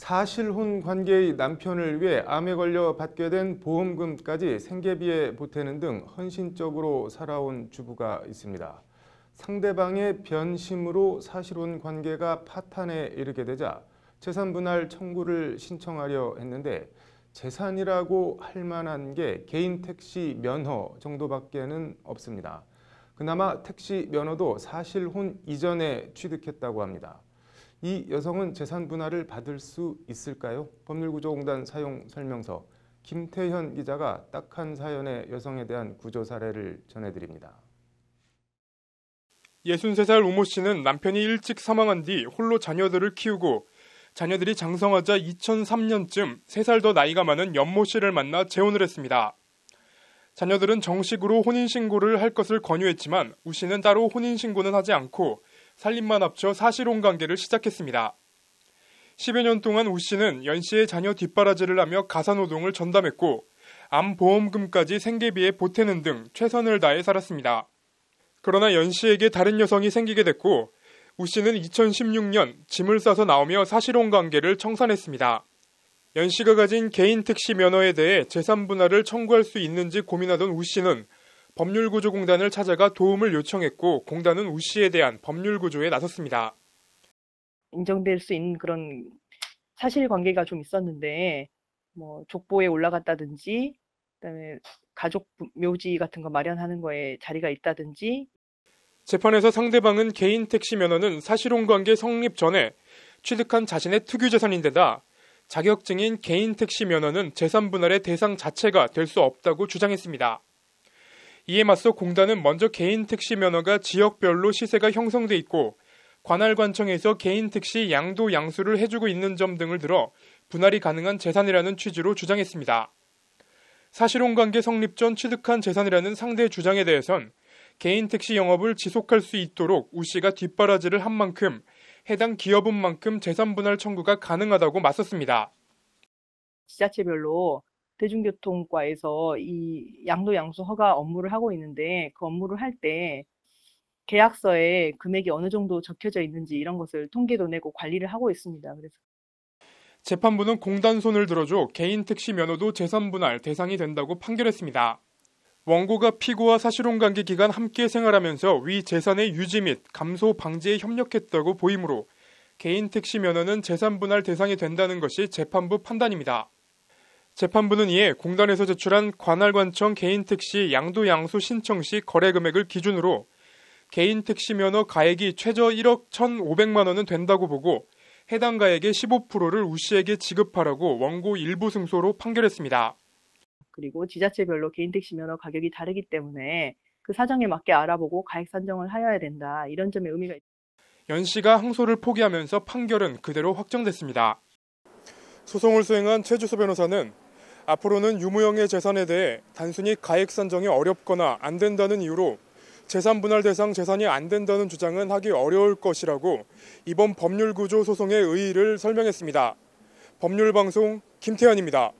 사실혼 관계의 남편을 위해 암에 걸려 받게 된 보험금까지 생계비에 보태는 등 헌신적으로 살아온 주부가 있습니다. 상대방의 변심으로 사실혼 관계가 파탄에 이르게 되자 재산 분할 청구를 신청하려 했는데 재산이라고 할 만한 게 개인 택시 면허 정도밖에는 없습니다. 그나마 택시 면허도 사실혼 이전에 취득했다고 합니다. 이 여성은 재산 분할을 받을 수 있을까요? 법률구조공단 사용 설명서 김태현 기자가 딱 한 사연의 여성에 대한 구조 사례를 전해드립니다. 63살 오모 씨는 남편이 일찍 사망한 뒤 홀로 자녀들을 키우고 자녀들이 장성하자 2003년쯤 3살 더 나이가 많은 연모 씨를 만나 재혼을 했습니다. 자녀들은 정식으로 혼인신고를 할 것을 권유했지만 우 씨는 따로 혼인신고는 하지 않고 살림만 합쳐 사실혼 관계를 시작했습니다. 10여 년 동안 우 씨는 연 씨의 자녀 뒷바라지를 하며 가사노동을 전담했고 암보험금까지 생계비에 보태는 등 최선을 다해 살았습니다. 그러나 연 씨에게 다른 여성이 생기게 됐고 우 씨는 2016년 짐을 싸서 나오며 사실혼 관계를 청산했습니다. 연 씨가 가진 개인 택시 면허에 대해 재산 분할을 청구할 수 있는지 고민하던 우 씨는 법률구조공단을 찾아가 도움을 요청했고 공단은 우 씨에 대한 법률구조에 나섰습니다. 인정될 수 있는 그런 사실관계가 좀 있었는데 뭐 족보에 올라갔다든지 그다음에 가족 묘지 같은 거 마련하는 거에 자리가 있다든지 재판에서 상대방은 개인 택시 면허는 사실혼관계 성립 전에 취득한 자신의 특유재산인데다 자격증인 개인 택시 면허는 재산 분할의 대상 자체가 될 수 없다고 주장했습니다. 이에 맞서 공단은 먼저 개인 택시 면허가 지역별로 시세가 형성돼 있고 관할관청에서 개인 택시 양도 양수를 해주고 있는 점 등을 들어 분할이 가능한 재산이라는 취지로 주장했습니다. 사실혼관계 성립 전 취득한 재산이라는 상대 주장에 대해선 개인 택시 영업을 지속할 수 있도록 우 씨가 뒷바라지를 한 만큼 해당 기업은 만큼 재산 분할 청구가 가능하다고 맞섰습니다. 지자체별로 대중교통과에서 이 양도 양수 허가 업무를 하고 있는데 그 업무를 할 때 계약서에 금액이 어느 정도 적혀져 있는지 이런 것을 통계도 내고 관리를 하고 있습니다. 그래서 재판부는 공단 손을 들어줘 개인 택시 면허도 재산 분할 대상이 된다고 판결했습니다. 원고가 피고와 사실혼관계 기간 함께 생활하면서 위 재산의 유지 및 감소 방지에 협력했다고 보이므로 개인 택시 면허는 재산 분할 대상이 된다는 것이 재판부 판단입니다. 재판부는 이에 공단에서 제출한 관할관청 개인택시 양도양수 신청 시 거래금액을 기준으로 개인택시 면허 가액이 최저 1억 1,500만 원은 된다고 보고 해당 가액의 15%를 우 씨에게 지급하라고 원고 일부 승소로 판결했습니다. 그리고 지자체별로 개인택시 면허 가격이 다르기 때문에 그 사정에 맞게 알아보고 가액 산정을 하여야 된다. 이런 점의 의미가 있습니다. 연 씨가 항소를 포기하면서 판결은 그대로 확정됐습니다. 소송을 수행한 최주수 변호사는 앞으로는 유무형의 재산에 대해 단순히 가액 산정이 어렵거나 안 된다는 이유로 재산 분할 대상 재산이 안 된다는 주장은 하기 어려울 것이라고 이번 법률 구조 소송의 의의를 설명했습니다. 법률 방송 김태현입니다.